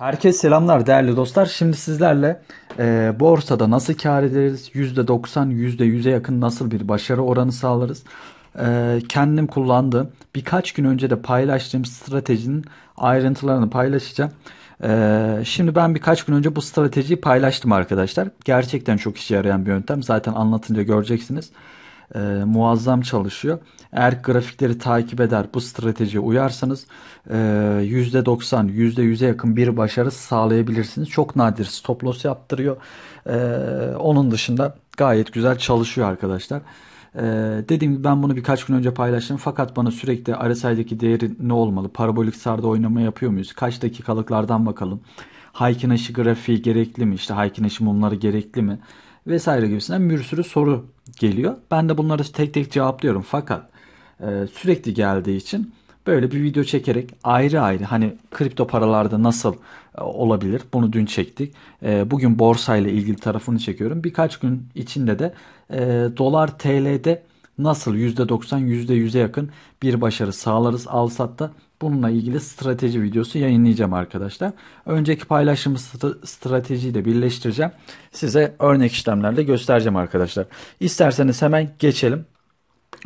Herkese selamlar değerli dostlar. Şimdi sizlerle e, borsada nasıl kar ederiz? %90, %100'e yakın nasıl bir başarı oranı sağlarız? E, kendim kullandığım birkaç gün önce de paylaştığım stratejinin ayrıntılarını paylaşacağım. E, şimdi ben birkaç gün önce bu stratejiyi paylaştım arkadaşlar. Gerçekten çok işe yarayan bir yöntem. Zaten anlatınca göreceksiniz e, muazzam çalışıyor. Eğer grafikleri takip eder bu strateji uyarsanız e, %90 %100'e yakın bir başarı sağlayabilirsiniz. Çok nadir stop loss yaptırıyor. E, onun dışında gayet güzel çalışıyor arkadaşlar. Ee, dediğim gibi ben bunu birkaç gün önce paylaştım fakat bana sürekli RSI'deki değeri ne olmalı? Parabolik sarda oynama yapıyor muyuz? Kaç dakikalıklardan bakalım? Haykin aşı grafiği gerekli mi? İşte Haykin aşı mumları gerekli mi? vesaire gibisinden bir sürü soru geliyor. Ben de bunları tek tek cevaplıyorum fakat e, sürekli geldiği için böyle bir video çekerek ayrı ayrı hani kripto paralarda nasıl e, olabilir bunu dün çektik. E, bugün borsayla ilgili tarafını çekiyorum. Birkaç gün içinde de e, dolar TL'de nasıl %90 %100'e yakın bir başarı sağlarız al alsatta Bununla ilgili strateji videosu yayınlayacağım arkadaşlar. Önceki paylaşımı stratejiyi de birleştireceğim. Size örnek işlemlerle göstereceğim arkadaşlar. İsterseniz hemen geçelim.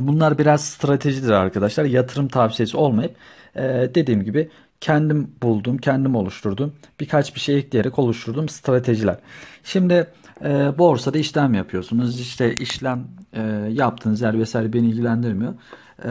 Bunlar biraz stratejidir arkadaşlar. Yatırım tavsiyesi olmayıp dediğim gibi kendim buldum, kendim oluşturdum. Birkaç bir şey ekleyerek oluşturdum stratejiler. Şimdi e, borsada işlem yapıyorsunuz. İşte işlem e, yaptığınız yer vesaire beni ilgilendirmiyor. E,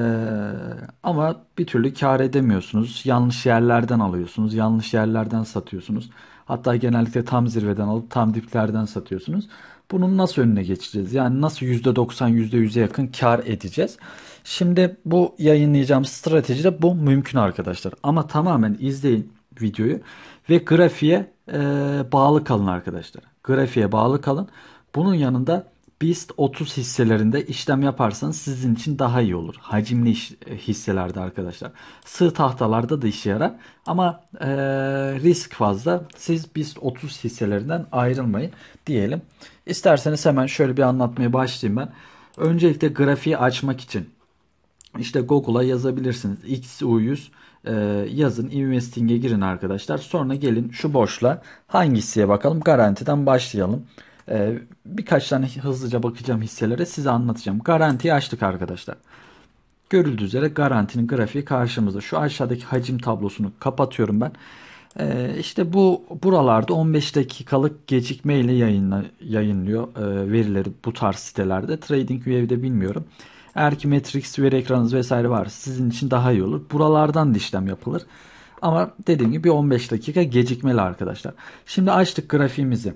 ama bir türlü kar edemiyorsunuz. Yanlış yerlerden alıyorsunuz. Yanlış yerlerden satıyorsunuz. Hatta genellikle tam zirveden alıp tam diplerden satıyorsunuz. Bunun nasıl önüne geçeceğiz? Yani nasıl %90, %100'e yakın kar edeceğiz? Şimdi bu yayınlayacağım de bu mümkün arkadaşlar. Ama tamamen izleyin videoyu ve grafiğe e, bağlı kalın arkadaşlar. Grafiğe bağlı kalın. Bunun yanında BIST 30 hisselerinde işlem yaparsanız sizin için daha iyi olur. Hacimli e, hisselerde arkadaşlar. Sığ tahtalarda da işe yarar ama e, risk fazla. Siz BIST 30 hisselerinden ayrılmayın diyelim. İsterseniz hemen şöyle bir anlatmaya başlayayım ben. Öncelikle grafiği açmak için işte Google'a yazabilirsiniz. XU100 e, yazın investing'e girin arkadaşlar. Sonra gelin şu boşla hangisiye bakalım garantiden başlayalım. E, birkaç tane hızlıca bakacağım hisselere size anlatacağım. Garantiyi açtık arkadaşlar. Görüldüğü üzere garantinin grafiği karşımızda. Şu aşağıdaki hacim tablosunu kapatıyorum ben. Ee, işte bu buralarda 15 dakikalık gecikme ile yayınla, yayınlıyor e, verileri bu tarz sitelerde. trading view'de bilmiyorum. Eğer ki Matrix veri ekranınız vesaire var sizin için daha iyi olur. Buralardan da işlem yapılır. Ama dediğim gibi 15 dakika gecikmeli arkadaşlar. Şimdi açtık grafiğimizi.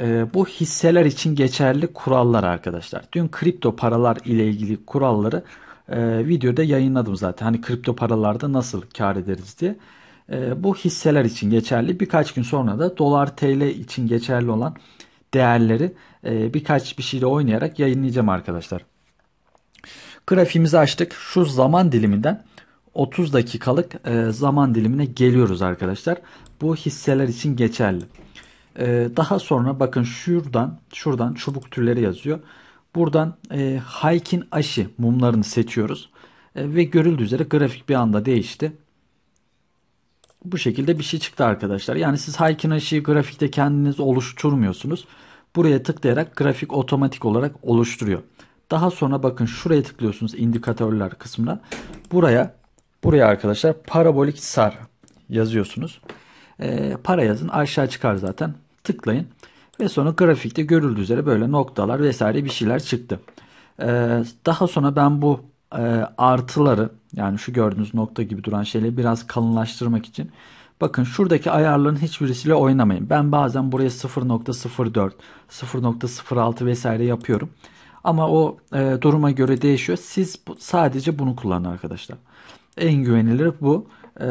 Ee, bu hisseler için geçerli kurallar arkadaşlar. Dün kripto paralar ile ilgili kuralları e, videoda yayınladım zaten. Hani kripto paralarda nasıl kar ederiz diye. Ee, bu hisseler için geçerli. Birkaç gün sonra da dolar TL için geçerli olan değerleri e, birkaç bir şeyle oynayarak yayınlayacağım arkadaşlar. Grafiğimizi açtık. Şu zaman diliminden 30 dakikalık e, zaman dilimine geliyoruz arkadaşlar. Bu hisseler için geçerli. Ee, daha sonra bakın şuradan şuradan çubuk türleri yazıyor. Buradan e, Haykin aşı mumlarını seçiyoruz. E, ve görüldüğü üzere grafik bir anda değişti. Bu şekilde bir şey çıktı arkadaşlar. Yani siz Haykin aşıyı grafikte kendiniz oluşturmuyorsunuz. Buraya tıklayarak grafik otomatik olarak oluşturuyor. Daha sonra bakın şuraya tıklıyorsunuz indikatörler kısmına. Buraya buraya arkadaşlar parabolik sar yazıyorsunuz. Ee, para yazın aşağı çıkar zaten tıklayın ve sonra grafikte görüldüğü üzere böyle noktalar vesaire bir şeyler çıktı. Ee, daha sonra ben bu e, artıları yani şu gördüğünüz nokta gibi duran şeyleri biraz kalınlaştırmak için Bakın şuradaki ayarların hiçbirisiyle oynamayın. Ben bazen buraya 0.04, 0.06 vesaire yapıyorum. Ama o e, duruma göre değişiyor. Siz bu, sadece bunu kullanın arkadaşlar. En güvenilir bu. E,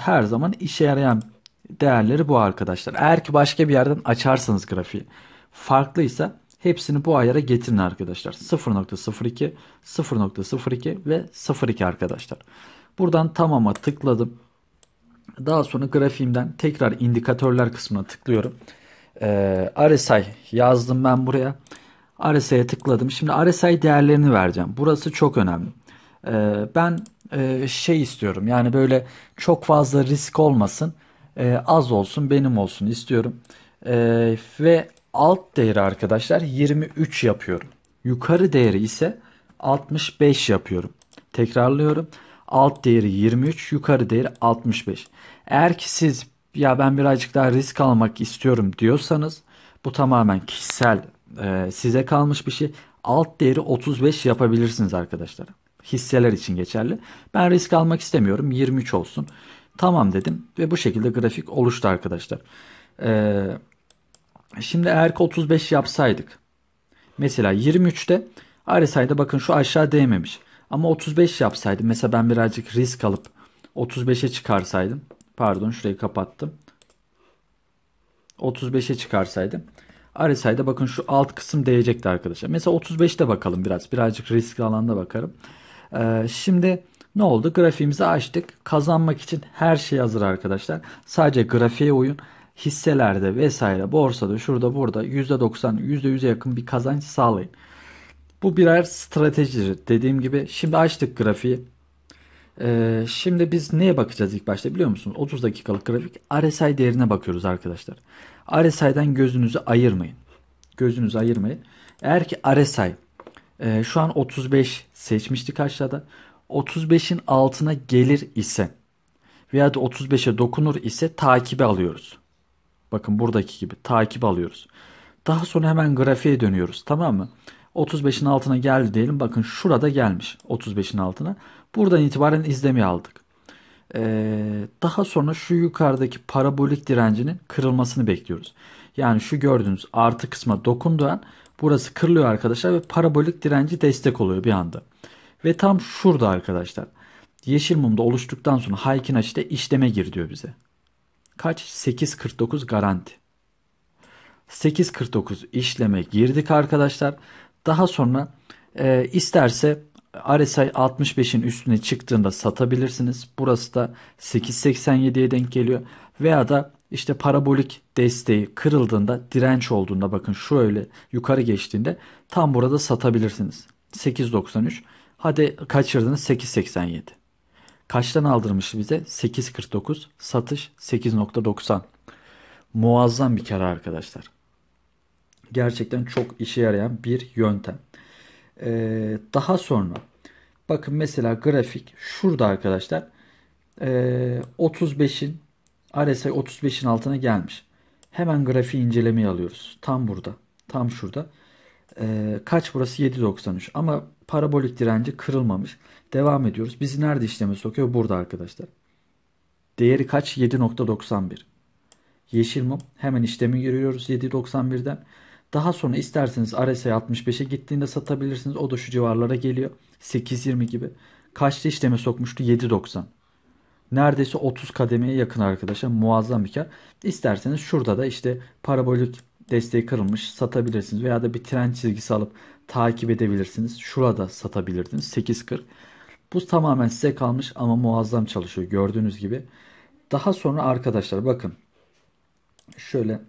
her zaman işe yarayan değerleri bu arkadaşlar. Eğer ki başka bir yerden açarsanız grafiği farklıysa hepsini bu ayara getirin arkadaşlar. 0.02, 0.02 ve 0.2 arkadaşlar. Buradan tamama tıkladım. Daha sonra grafiğimden tekrar indikatörler kısmına tıklıyorum. Ee, RSI yazdım ben buraya. RSI'ye tıkladım. Şimdi RSI değerlerini vereceğim. Burası çok önemli. Ee, ben e, şey istiyorum. Yani böyle çok fazla risk olmasın e, az olsun benim olsun istiyorum. E, ve alt değeri arkadaşlar 23 yapıyorum. Yukarı değeri ise 65 yapıyorum. Tekrarlıyorum. Alt değeri 23, yukarı değeri 65. Eğer ki siz ya ben birazcık daha risk almak istiyorum diyorsanız bu tamamen kişisel e, size kalmış bir şey. Alt değeri 35 yapabilirsiniz arkadaşlar. Hisseler için geçerli. Ben risk almak istemiyorum. 23 olsun. Tamam dedim ve bu şekilde grafik oluştu arkadaşlar. Ee, şimdi eğer 35 yapsaydık. Mesela 23'te RSI'de bakın şu aşağı değmemiş. Ama 35 yapsaydım mesela ben birazcık risk alıp 35'e çıkarsaydım. Pardon şurayı kapattım. 35'e çıkarsaydım. RSI'de bakın şu alt kısım değecekti arkadaşlar. Mesela 35'te bakalım biraz. Birazcık riskli alanda bakarım. Ee, şimdi ne oldu? Grafiğimizi açtık. Kazanmak için her şey hazır arkadaşlar. Sadece grafiğe uyun. Hisselerde vesaire borsada şurada burada %90 %100'e yakın bir kazanç sağlayın. Bu birer stratejidir. Dediğim gibi şimdi açtık grafiği. Ee, şimdi biz neye bakacağız ilk başta biliyor musunuz? 30 dakikalık grafik RSI değerine bakıyoruz arkadaşlar. RSI'den gözünüzü ayırmayın. Gözünüzü ayırmayın. Eğer ki RSI e, şu an 35 seçmiştik aşağıda. 35'in altına gelir ise veya da 35'e dokunur ise takibi alıyoruz. Bakın buradaki gibi takip alıyoruz. Daha sonra hemen grafiğe dönüyoruz tamam mı? 35'in altına geldi diyelim. Bakın şurada gelmiş 35'in altına. Buradan itibaren izlemi aldık. Ee, daha sonra şu yukarıdaki parabolik direncinin kırılmasını bekliyoruz. Yani şu gördüğünüz artı kısma dokunduğu an burası kırılıyor arkadaşlar ve parabolik direnci destek oluyor bir anda. Ve tam şurada arkadaşlar. Yeşil mumda oluştuktan sonra Haykin açıda işleme gir diyor bize. Kaç? 8.49 garanti. 8.49 işleme girdik arkadaşlar. Daha sonra e, isterse RSI 65'in üstüne çıktığında satabilirsiniz. Burası da 8.87'ye denk geliyor. Veya da işte parabolik desteği kırıldığında direnç olduğunda bakın şöyle yukarı geçtiğinde tam burada satabilirsiniz. 8.93 Hadi kaçırdınız 8.87. Kaçtan aldırmış bize? 8.49. Satış 8.90. Muazzam bir kar arkadaşlar. Gerçekten çok işe yarayan bir yöntem. Ee, daha sonra bakın mesela grafik şurada arkadaşlar. Ee, 35'in RSI 35'in altına gelmiş. Hemen grafiği incelemeyi alıyoruz. Tam burada. Tam şurada. Ee, kaç burası? 7.93. Ama Parabolik direnci kırılmamış. Devam ediyoruz. Bizi nerede işleme sokuyor? Burada arkadaşlar. Değeri kaç? 7.91. Yeşil mum. Hemen işlemi giriyoruz 7.91'den. Daha sonra isterseniz RSI 65'e gittiğinde satabilirsiniz. O da şu civarlara geliyor. 8.20 gibi. Kaçta işleme sokmuştu? 7.90. Neredeyse 30 kademeye yakın arkadaşlar. Muazzam bir kar. İsterseniz şurada da işte parabolik desteği kırılmış satabilirsiniz. Veya da bir tren çizgisi alıp takip edebilirsiniz. Şurada satabilirdiniz 8.40. Bu tamamen size kalmış ama muazzam çalışıyor gördüğünüz gibi. Daha sonra arkadaşlar bakın. Şöyle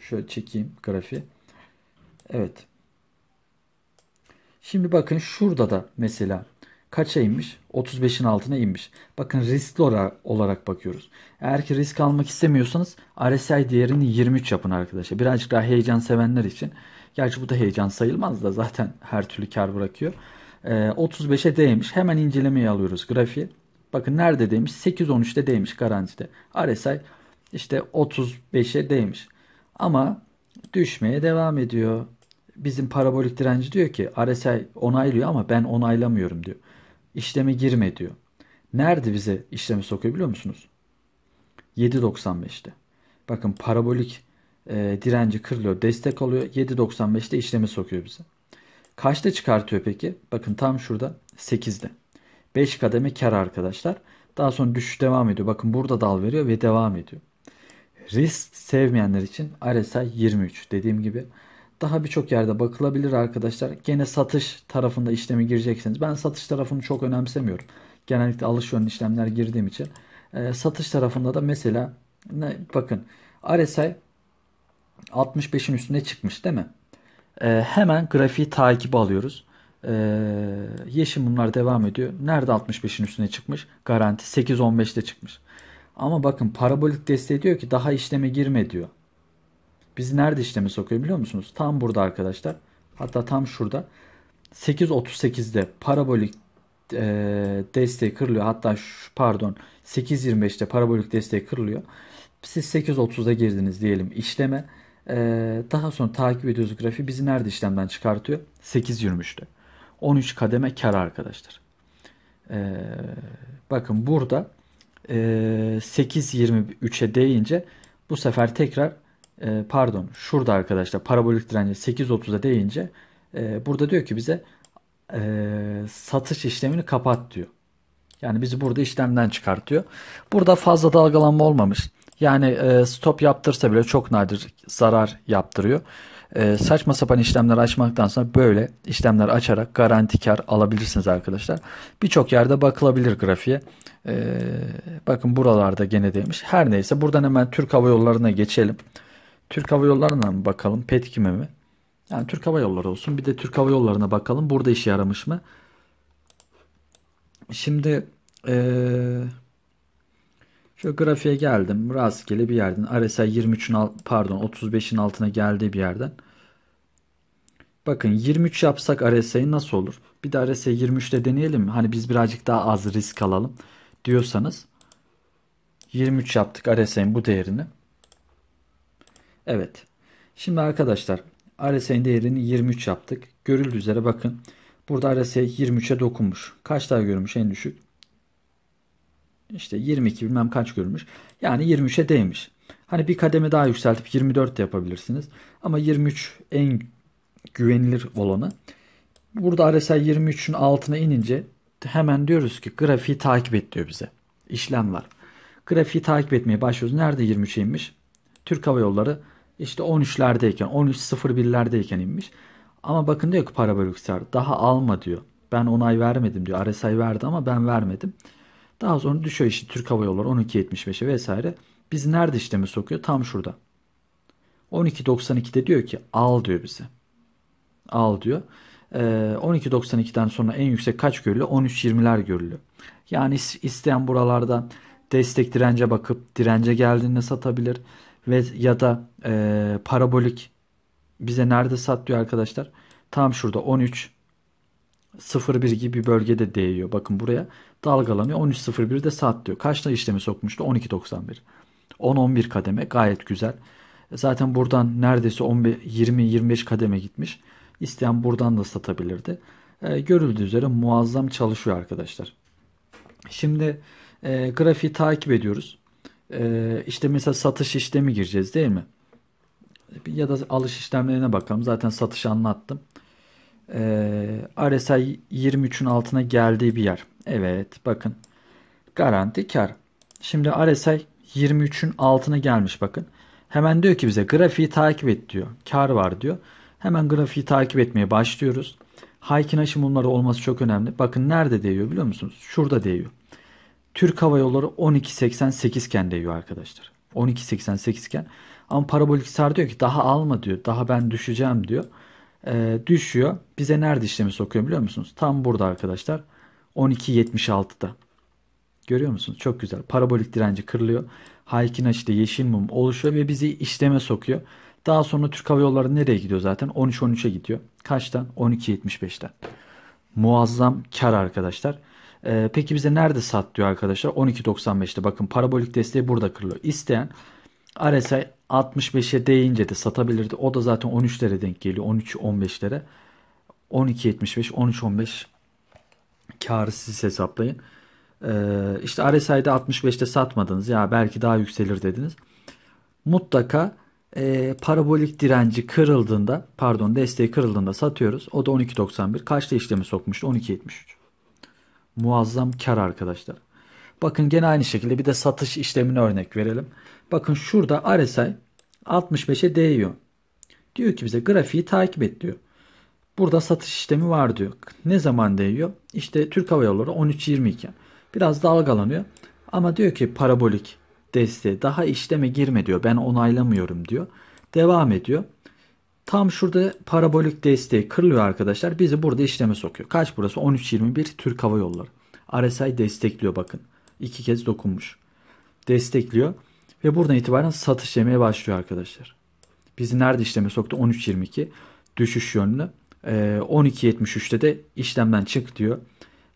şöyle çekeyim grafiği. Evet. Şimdi bakın şurada da mesela kaça inmiş? 35'in altına inmiş. Bakın riskli olarak bakıyoruz. Eğer ki risk almak istemiyorsanız RSI değerini 23 yapın arkadaşlar. Birazcık daha heyecan sevenler için Gerçi bu da heyecan sayılmaz da zaten her türlü kar bırakıyor. E, ee, 35'e değmiş. Hemen incelemeyi alıyoruz grafiği. Bakın nerede değmiş? 8.13'te değmiş garantide. RSI işte 35'e değmiş. Ama düşmeye devam ediyor. Bizim parabolik direnci diyor ki RSI onaylıyor ama ben onaylamıyorum diyor. İşleme girme diyor. Nerede bize işlemi sokuyor biliyor musunuz? 7.95'te. Bakın parabolik e, direnci kırılıyor. Destek alıyor. 7.95'te işleme sokuyor bize. Kaçta çıkartıyor peki? Bakın tam şurada 8'de. 5 kademe kar arkadaşlar. Daha sonra düşüş devam ediyor. Bakın burada dal veriyor ve devam ediyor. Risk sevmeyenler için RSI 23 dediğim gibi. Daha birçok yerde bakılabilir arkadaşlar. Gene satış tarafında işlemi gireceksiniz. Ben satış tarafını çok önemsemiyorum. Genellikle alış yönlü işlemler girdiğim için. E, satış tarafında da mesela ne, bakın RSI 65'in üstüne çıkmış değil mi? Ee, hemen grafiği takip alıyoruz. Ee, yeşil bunlar devam ediyor. Nerede 65'in üstüne çıkmış? Garanti 8-15'te çıkmış. Ama bakın parabolik desteği diyor ki daha işleme girme diyor. Bizi nerede işleme sokuyor biliyor musunuz? Tam burada arkadaşlar. Hatta tam şurada. 8.38'de parabolik e, desteği kırılıyor. Hatta şu, pardon 8.25'te parabolik desteği kırılıyor. Siz 8.30'da girdiniz diyelim işleme. Ee, daha sonra takip ediyoruz grafiği. Bizi nerede işlemden çıkartıyor? 8 yürümüştü. 13 kademe kar arkadaşlar. Ee, bakın burada e, ee, 8.23'e değince bu sefer tekrar e, pardon şurada arkadaşlar parabolik direnci 8.30'a değince e, burada diyor ki bize e, satış işlemini kapat diyor. Yani bizi burada işlemden çıkartıyor. Burada fazla dalgalanma olmamış. Yani e, stop yaptırsa bile çok nadir zarar yaptırıyor. E, saçma sapan işlemler açmaktansa böyle işlemler açarak garanti kar alabilirsiniz arkadaşlar. Birçok yerde bakılabilir grafiğe. E, bakın buralarda gene demiş. Her neyse buradan hemen Türk Hava Yolları'na geçelim. Türk Hava Yolları'na mı bakalım? Petkim'e mi? Yani Türk Hava Yolları olsun. Bir de Türk Hava Yolları'na bakalım. Burada işe yaramış mı? Şimdi eee şu grafiğe geldim. Rastgele bir yerden. RSI 23'ün pardon 35'in altına geldiği bir yerden. Bakın 23 yapsak RSI nasıl olur? Bir de RSI 23'te deneyelim Hani biz birazcık daha az risk alalım diyorsanız 23 yaptık RSI'nin bu değerini. Evet. Şimdi arkadaşlar RSI'nin değerini 23 yaptık. Görüldüğü üzere bakın. Burada RSI 23'e dokunmuş. Kaç daha görmüş en düşük? işte 22 bilmem kaç görmüş. Yani 23'e değmiş. Hani bir kademe daha yükseltip 24 de yapabilirsiniz. Ama 23 en güvenilir olanı. Burada RSI 23'ün altına inince hemen diyoruz ki grafiği takip et diyor bize. İşlem var. Grafiği takip etmeye başlıyoruz. Nerede 23'e inmiş? Türk Hava Yolları işte 13'lerdeyken 13.01'lerdeyken inmiş. Ama bakın diyor ki parabolik sar daha alma diyor. Ben onay vermedim diyor. RSI verdi ama ben vermedim. Daha sonra düşüyor işte Türk Hava Yolları 12.75'e vesaire. Biz nerede işlemi sokuyor? Tam şurada. 12.92'de diyor ki al diyor bize. Al diyor. Ee, 12.92'den sonra en yüksek kaç görülüyor? 13.20'ler görülüyor. Yani isteyen buralarda destek dirence bakıp dirence geldiğinde satabilir ve ya da e, parabolik bize nerede sat diyor arkadaşlar. Tam şurada 13 01 gibi bir bölgede değiyor. Bakın buraya dalgalanıyor. 13.01'de sat diyor. Kaçta işlemi sokmuştu? 12.91. 10-11 kademe gayet güzel. Zaten buradan neredeyse 20-25 kademe gitmiş. İsteyen buradan da satabilirdi. E, görüldüğü üzere muazzam çalışıyor arkadaşlar. Şimdi e, grafiği takip ediyoruz. E, işte mesela satış işlemi gireceğiz değil mi? Ya da alış işlemlerine bakalım. Zaten satış anlattım e, ee, RSI 23'ün altına geldiği bir yer. Evet bakın garanti kar. Şimdi RSI 23'ün altına gelmiş bakın. Hemen diyor ki bize grafiği takip et diyor. Kar var diyor. Hemen grafiği takip etmeye başlıyoruz. Haykin bunları olması çok önemli. Bakın nerede değiyor biliyor musunuz? Şurada değiyor. Türk Hava Yolları 12.88 iken değiyor arkadaşlar. 12.88 iken. Ama parabolik sar diyor ki daha alma diyor. Daha ben düşeceğim diyor e, düşüyor. Bize nerede işlemi sokuyor biliyor musunuz? Tam burada arkadaşlar. 12.76'da. Görüyor musunuz? Çok güzel. Parabolik direnci kırılıyor. Haykina işte yeşil mum oluşuyor ve bizi işleme sokuyor. Daha sonra Türk Hava Yolları nereye gidiyor zaten? 13-13'e gidiyor. Kaçtan? 12.75'ten. Muazzam kar arkadaşlar. Ee, peki bize nerede sat diyor arkadaşlar? 12.95'te. Bakın parabolik desteği burada kırılıyor. İsteyen RSI 65'e değince de satabilirdi. O da zaten 13'lere denk geliyor. 13-15'lere. 13-15 karı siz hesaplayın. Ee, işte RSI'de 65'te satmadınız. Ya belki daha yükselir dediniz. Mutlaka e, parabolik direnci kırıldığında pardon desteği kırıldığında satıyoruz. O da 12.91. Kaçta işlemi sokmuştu? 12.73. Muazzam kar arkadaşlar. Bakın gene aynı şekilde bir de satış işlemini örnek verelim. Bakın şurada RSI 65'e değiyor. Diyor ki bize grafiği takip et diyor. Burada satış işlemi var diyor. Ne zaman değiyor? İşte Türk Hava Yolları 13.20 iken. Biraz dalgalanıyor. Ama diyor ki parabolik desteği daha işleme girme diyor. Ben onaylamıyorum diyor. Devam ediyor. Tam şurada parabolik desteği kırılıyor arkadaşlar. Bizi burada işleme sokuyor. Kaç burası? 13.21 Türk Hava Yolları. RSI destekliyor bakın iki kez dokunmuş. Destekliyor ve buradan itibaren satış yemeye başlıyor arkadaşlar. Bizi nerede işleme soktu? 13.22 düşüş yönlü. E, ee, 12.73'te de işlemden çık diyor.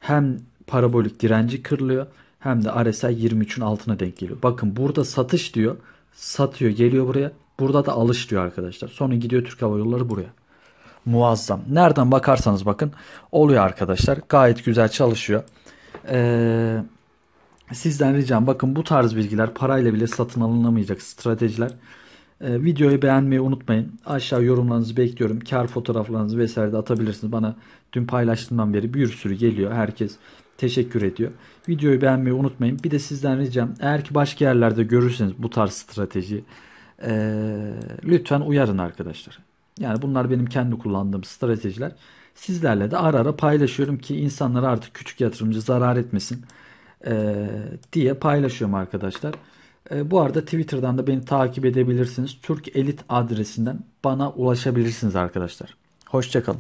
Hem parabolik direnci kırılıyor hem de RSI 23'ün altına denk geliyor. Bakın burada satış diyor. Satıyor geliyor buraya. Burada da alış diyor arkadaşlar. Sonra gidiyor Türk Hava Yolları buraya. Muazzam. Nereden bakarsanız bakın oluyor arkadaşlar. Gayet güzel çalışıyor. Eee Sizden ricam bakın bu tarz bilgiler parayla bile satın alınamayacak stratejiler. E, videoyu beğenmeyi unutmayın. Aşağı yorumlarınızı bekliyorum. Kar fotoğraflarınızı vesaire de atabilirsiniz. Bana dün paylaştığımdan beri bir sürü geliyor. Herkes teşekkür ediyor. Videoyu beğenmeyi unutmayın. Bir de sizden ricam eğer ki başka yerlerde görürseniz bu tarz strateji e, lütfen uyarın arkadaşlar. Yani bunlar benim kendi kullandığım stratejiler. Sizlerle de ara ara paylaşıyorum ki insanlar artık küçük yatırımcı zarar etmesin e, diye paylaşıyorum arkadaşlar. E, bu arada Twitter'dan da beni takip edebilirsiniz. Türk Elit adresinden bana ulaşabilirsiniz arkadaşlar. Hoşçakalın.